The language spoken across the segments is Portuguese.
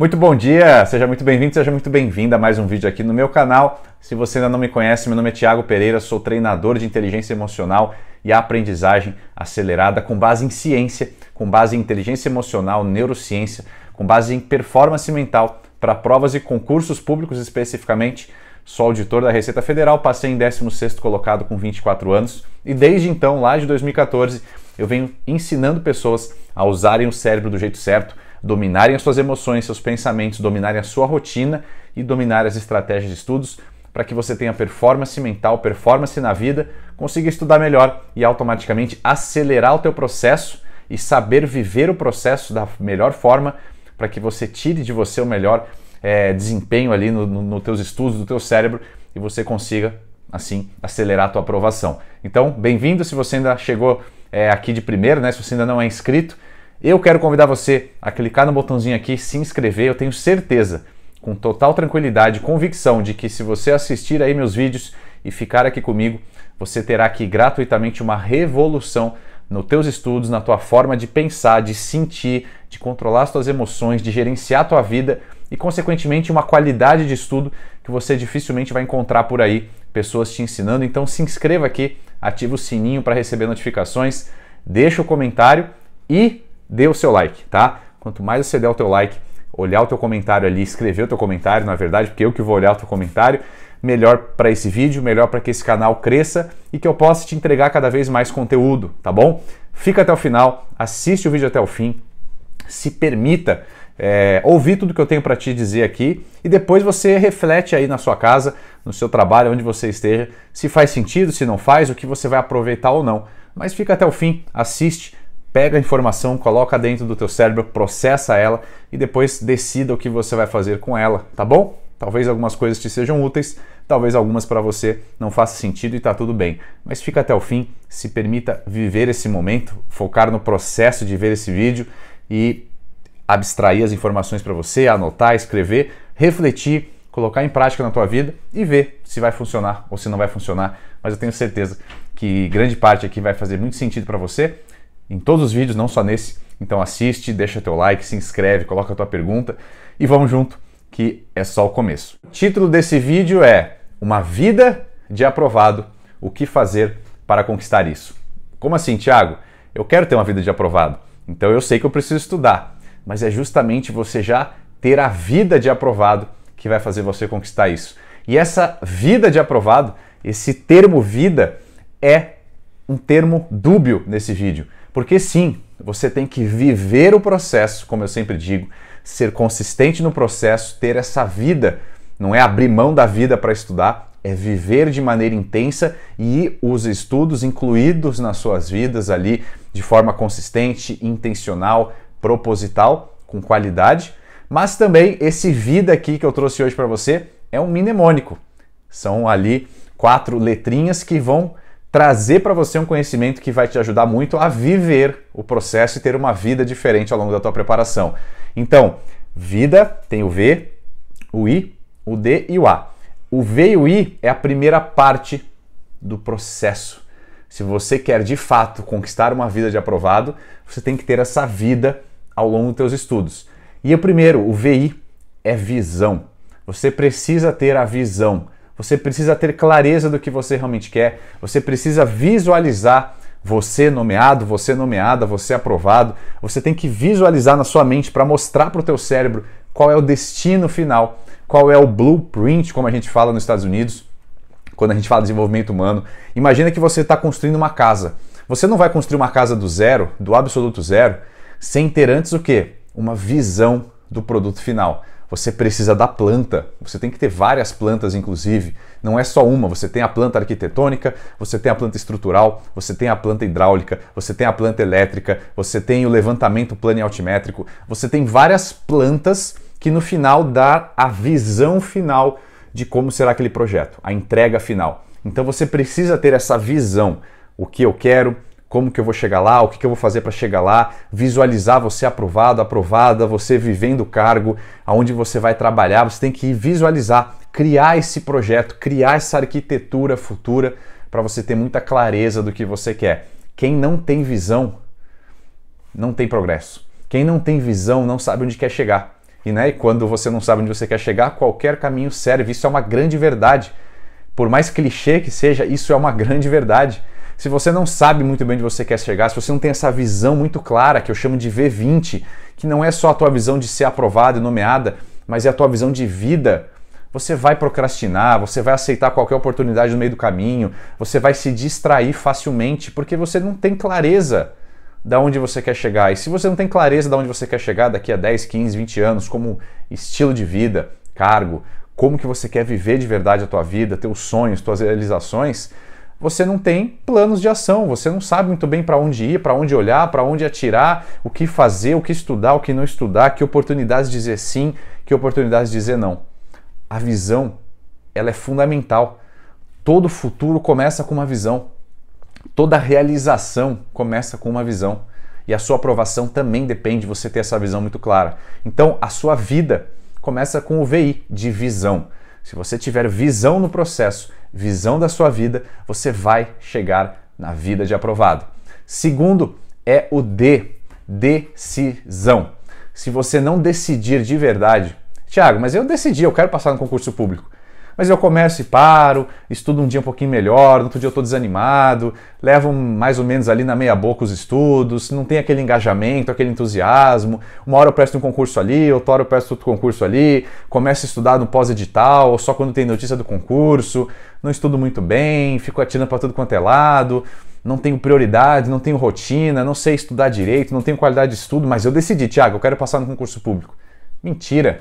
Muito bom dia, seja muito bem-vindo, seja muito bem-vinda a mais um vídeo aqui no meu canal. Se você ainda não me conhece, meu nome é Tiago Pereira, sou treinador de inteligência emocional e aprendizagem acelerada com base em ciência, com base em inteligência emocional, neurociência, com base em performance mental para provas e concursos públicos especificamente. Sou auditor da Receita Federal, passei em 16 colocado com 24 anos e desde então, lá de 2014, eu venho ensinando pessoas a usarem o cérebro do jeito certo dominarem as suas emoções, seus pensamentos, dominarem a sua rotina e dominar as estratégias de estudos para que você tenha performance mental, performance na vida, consiga estudar melhor e automaticamente acelerar o teu processo e saber viver o processo da melhor forma para que você tire de você o melhor é, desempenho ali nos no, no teus estudos, do teu cérebro e você consiga assim acelerar a tua aprovação. Então, bem-vindo se você ainda chegou é, aqui de primeiro, né? Se você ainda não é inscrito, eu quero convidar você a clicar no botãozinho aqui, se inscrever. Eu tenho certeza, com total tranquilidade, convicção de que se você assistir aí meus vídeos e ficar aqui comigo, você terá aqui gratuitamente uma revolução nos teus estudos, na tua forma de pensar, de sentir, de controlar as tuas emoções, de gerenciar a tua vida e, consequentemente, uma qualidade de estudo que você dificilmente vai encontrar por aí pessoas te ensinando. Então, se inscreva aqui, ativa o sininho para receber notificações, deixa o comentário e dê o seu like, tá? Quanto mais você der o teu like, olhar o teu comentário ali, escrever o teu comentário, na verdade, porque eu que vou olhar o teu comentário, melhor para esse vídeo, melhor para que esse canal cresça e que eu possa te entregar cada vez mais conteúdo, tá bom? Fica até o final, assiste o vídeo até o fim, se permita é, ouvir tudo que eu tenho para te dizer aqui e depois você reflete aí na sua casa, no seu trabalho, onde você esteja, se faz sentido, se não faz, o que você vai aproveitar ou não. Mas fica até o fim, assiste, pega a informação, coloca dentro do teu cérebro, processa ela e depois decida o que você vai fazer com ela, tá bom? Talvez algumas coisas te sejam úteis, talvez algumas para você não faça sentido e tá tudo bem. Mas fica até o fim, se permita viver esse momento, focar no processo de ver esse vídeo e abstrair as informações para você, anotar, escrever, refletir, colocar em prática na tua vida e ver se vai funcionar ou se não vai funcionar. Mas eu tenho certeza que grande parte aqui vai fazer muito sentido para você em todos os vídeos, não só nesse. Então assiste, deixa teu like, se inscreve, coloca a tua pergunta e vamos junto que é só o começo. O título desse vídeo é Uma vida de aprovado, o que fazer para conquistar isso? Como assim, Tiago? Eu quero ter uma vida de aprovado, então eu sei que eu preciso estudar, mas é justamente você já ter a vida de aprovado que vai fazer você conquistar isso. E essa vida de aprovado, esse termo vida, é um termo dúbio nesse vídeo. Porque sim, você tem que viver o processo, como eu sempre digo, ser consistente no processo, ter essa vida. Não é abrir mão da vida para estudar, é viver de maneira intensa e os estudos incluídos nas suas vidas ali de forma consistente, intencional, proposital, com qualidade. Mas também esse vida aqui que eu trouxe hoje para você é um mnemônico. São ali quatro letrinhas que vão trazer para você um conhecimento que vai te ajudar muito a viver o processo e ter uma vida diferente ao longo da tua preparação. Então, vida tem o V, o I, o D e o A. O V e o I é a primeira parte do processo. Se você quer de fato conquistar uma vida de aprovado, você tem que ter essa vida ao longo dos seus estudos. E o primeiro, o VI, é visão. Você precisa ter a visão você precisa ter clareza do que você realmente quer, você precisa visualizar você nomeado, você nomeada, você aprovado. Você tem que visualizar na sua mente para mostrar para o teu cérebro qual é o destino final, qual é o blueprint, como a gente fala nos Estados Unidos, quando a gente fala de desenvolvimento humano. Imagina que você está construindo uma casa. Você não vai construir uma casa do zero, do absoluto zero, sem ter antes o quê? Uma visão do produto final você precisa da planta. Você tem que ter várias plantas, inclusive. Não é só uma. Você tem a planta arquitetônica, você tem a planta estrutural, você tem a planta hidráulica, você tem a planta elétrica, você tem o levantamento plano altimétrico. Você tem várias plantas que no final dá a visão final de como será aquele projeto, a entrega final. Então você precisa ter essa visão. O que eu quero, como que eu vou chegar lá, o que, que eu vou fazer para chegar lá, visualizar você aprovado, aprovada, você vivendo o cargo, aonde você vai trabalhar, você tem que visualizar, criar esse projeto, criar essa arquitetura futura para você ter muita clareza do que você quer. Quem não tem visão não tem progresso. Quem não tem visão não sabe onde quer chegar. E, né, e quando você não sabe onde você quer chegar, qualquer caminho serve. Isso é uma grande verdade. Por mais clichê que seja, isso é uma grande verdade. Se você não sabe muito bem onde você quer chegar, se você não tem essa visão muito clara, que eu chamo de V20, que não é só a tua visão de ser aprovado e nomeada, mas é a tua visão de vida, você vai procrastinar, você vai aceitar qualquer oportunidade no meio do caminho, você vai se distrair facilmente porque você não tem clareza da onde você quer chegar. E se você não tem clareza da onde você quer chegar daqui a 10, 15, 20 anos, como estilo de vida, cargo, como que você quer viver de verdade a tua vida, teus sonhos, tuas realizações, você não tem planos de ação, você não sabe muito bem para onde ir, para onde olhar, para onde atirar, o que fazer, o que estudar, o que não estudar, que oportunidades dizer sim, que oportunidades dizer não. A visão, ela é fundamental. Todo futuro começa com uma visão. Toda realização começa com uma visão. E a sua aprovação também depende de você ter essa visão muito clara. Então, a sua vida começa com o VI de visão. Se você tiver visão no processo, visão da sua vida, você vai chegar na vida de aprovado. Segundo é o D, decisão. Se você não decidir de verdade, Tiago, mas eu decidi, eu quero passar no concurso público. Mas eu começo e paro, estudo um dia um pouquinho melhor, no outro dia eu estou desanimado, levo mais ou menos ali na meia boca os estudos, não tem aquele engajamento, aquele entusiasmo. Uma hora eu presto um concurso ali, outra hora eu presto outro concurso ali, começo a estudar no pós-edital, ou só quando tem notícia do concurso, não estudo muito bem, fico atirando para tudo quanto é lado não tenho prioridade, não tenho rotina, não sei estudar direito, não tenho qualidade de estudo, mas eu decidi, Tiago, eu quero passar no concurso público. Mentira!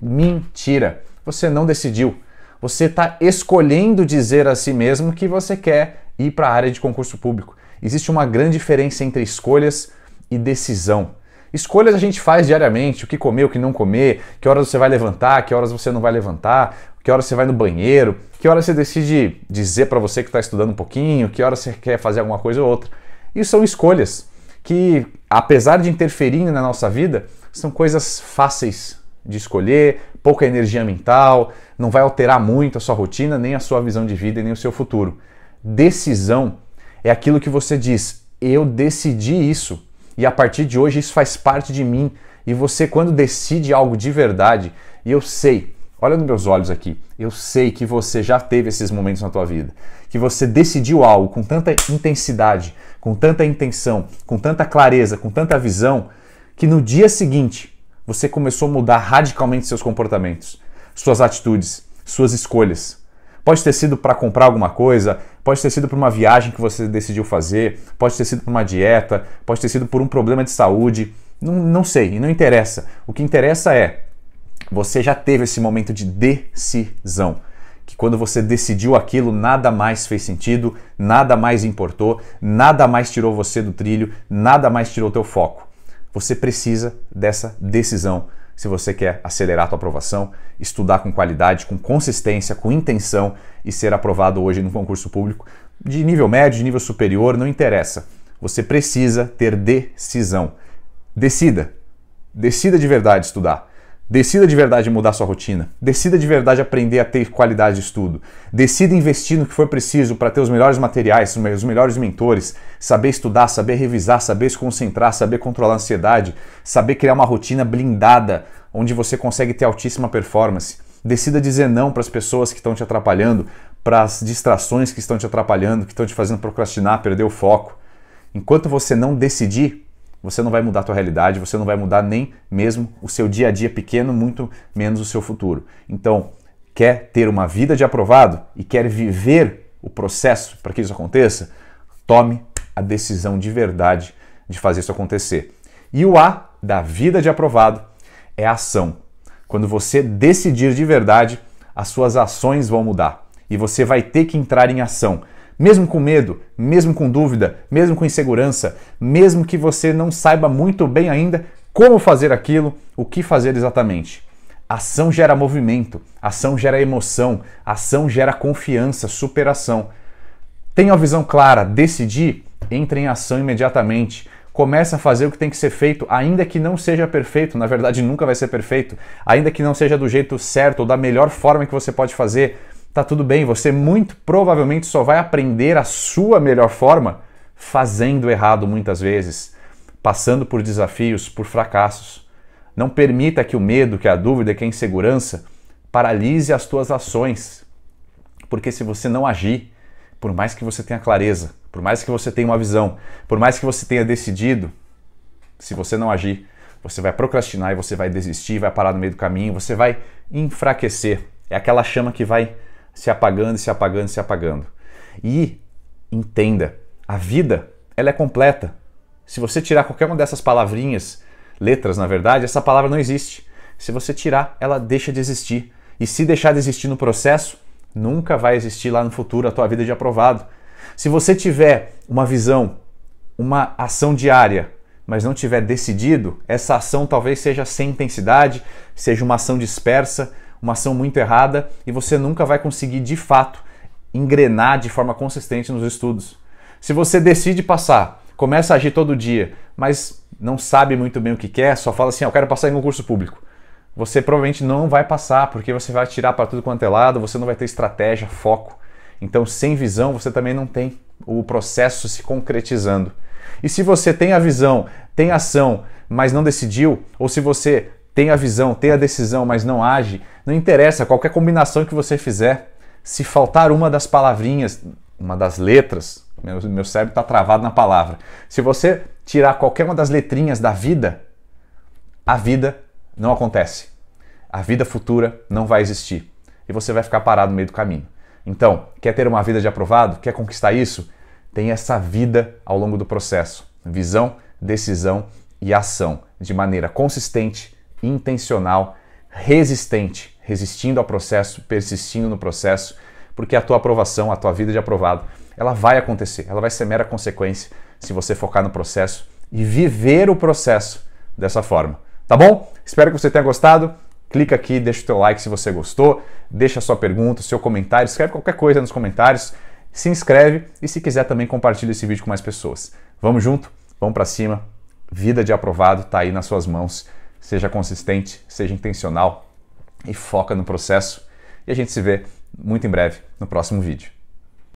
Mentira! Você não decidiu. Você está escolhendo dizer a si mesmo que você quer ir para a área de concurso público. Existe uma grande diferença entre escolhas e decisão. Escolhas a gente faz diariamente, o que comer, o que não comer, que horas você vai levantar, que horas você não vai levantar, que horas você vai no banheiro, que horas você decide dizer para você que está estudando um pouquinho, que horas você quer fazer alguma coisa ou outra. Isso são escolhas que, apesar de interferirem na nossa vida, são coisas fáceis de escolher, pouca energia mental, não vai alterar muito a sua rotina, nem a sua visão de vida e nem o seu futuro. Decisão é aquilo que você diz: eu decidi isso e a partir de hoje isso faz parte de mim. E você, quando decide algo de verdade, e eu sei, olha nos meus olhos aqui, eu sei que você já teve esses momentos na tua vida, que você decidiu algo com tanta intensidade, com tanta intenção, com tanta clareza, com tanta visão, que no dia seguinte você começou a mudar radicalmente seus comportamentos, suas atitudes, suas escolhas. Pode ter sido para comprar alguma coisa, pode ter sido por uma viagem que você decidiu fazer, pode ter sido por uma dieta, pode ter sido por um problema de saúde, não, não sei, não interessa. O que interessa é você já teve esse momento de decisão. Que quando você decidiu aquilo, nada mais fez sentido, nada mais importou, nada mais tirou você do trilho, nada mais tirou teu foco. Você precisa dessa decisão se você quer acelerar a sua aprovação, estudar com qualidade, com consistência, com intenção e ser aprovado hoje num concurso público de nível médio, de nível superior, não interessa. Você precisa ter decisão. Decida. Decida de verdade estudar. Decida de verdade mudar sua rotina. Decida de verdade aprender a ter qualidade de estudo. Decida investir no que for preciso para ter os melhores materiais, os melhores mentores, saber estudar, saber revisar, saber se concentrar, saber controlar a ansiedade, saber criar uma rotina blindada onde você consegue ter altíssima performance. Decida dizer não para as pessoas que estão te atrapalhando, para as distrações que estão te atrapalhando, que estão te fazendo procrastinar, perder o foco. Enquanto você não decidir, você não vai mudar a tua realidade, você não vai mudar nem mesmo o seu dia a dia pequeno, muito menos o seu futuro. Então, quer ter uma vida de aprovado e quer viver o processo para que isso aconteça, tome a decisão de verdade de fazer isso acontecer. E o A da vida de aprovado é a ação. Quando você decidir de verdade, as suas ações vão mudar e você vai ter que entrar em ação. Mesmo com medo, mesmo com dúvida, mesmo com insegurança, mesmo que você não saiba muito bem ainda como fazer aquilo, o que fazer exatamente. Ação gera movimento, ação gera emoção, ação gera confiança, superação. Tenha a visão clara, decidir, entre em ação imediatamente. Começa a fazer o que tem que ser feito, ainda que não seja perfeito, na verdade nunca vai ser perfeito, ainda que não seja do jeito certo ou da melhor forma que você pode fazer, tá tudo bem, você muito provavelmente só vai aprender a sua melhor forma fazendo errado muitas vezes, passando por desafios, por fracassos. Não permita que o medo, que a dúvida, que a insegurança paralise as tuas ações. Porque se você não agir, por mais que você tenha clareza, por mais que você tenha uma visão, por mais que você tenha decidido, se você não agir, você vai procrastinar e você vai desistir, vai parar no meio do caminho, você vai enfraquecer. É aquela chama que vai se apagando, se apagando, se apagando. E entenda, a vida, ela é completa. Se você tirar qualquer uma dessas palavrinhas, letras, na verdade, essa palavra não existe. Se você tirar, ela deixa de existir. E se deixar de existir no processo, nunca vai existir lá no futuro a tua vida de aprovado. Se você tiver uma visão, uma ação diária, mas não tiver decidido, essa ação talvez seja sem intensidade, seja uma ação dispersa, uma ação muito errada e você nunca vai conseguir de fato engrenar de forma consistente nos estudos. Se você decide passar, começa a agir todo dia, mas não sabe muito bem o que quer, só fala assim: ah, eu quero passar em concurso público. Você provavelmente não vai passar, porque você vai tirar para tudo quanto é lado, você não vai ter estratégia, foco. Então, sem visão, você também não tem o processo se concretizando. E se você tem a visão, tem ação, mas não decidiu, ou se você tem a visão, tem a decisão, mas não age, não interessa, qualquer combinação que você fizer, se faltar uma das palavrinhas, uma das letras, meu, meu cérebro está travado na palavra. Se você tirar qualquer uma das letrinhas da vida, a vida não acontece. A vida futura não vai existir. E você vai ficar parado no meio do caminho. Então, quer ter uma vida de aprovado? Quer conquistar isso? Tem essa vida ao longo do processo. Visão, decisão e ação de maneira consistente, intencional, resistente, resistindo ao processo, persistindo no processo, porque a tua aprovação, a tua vida de aprovado, ela vai acontecer, ela vai ser mera consequência se você focar no processo e viver o processo dessa forma. Tá bom? Espero que você tenha gostado. Clica aqui, deixa o teu like se você gostou, deixa a sua pergunta, seu comentário, escreve qualquer coisa nos comentários, se inscreve e se quiser também compartilha esse vídeo com mais pessoas. Vamos junto, vamos para cima. Vida de aprovado tá aí nas suas mãos. Seja consistente, seja intencional e foca no processo. E a gente se vê muito em breve no próximo vídeo.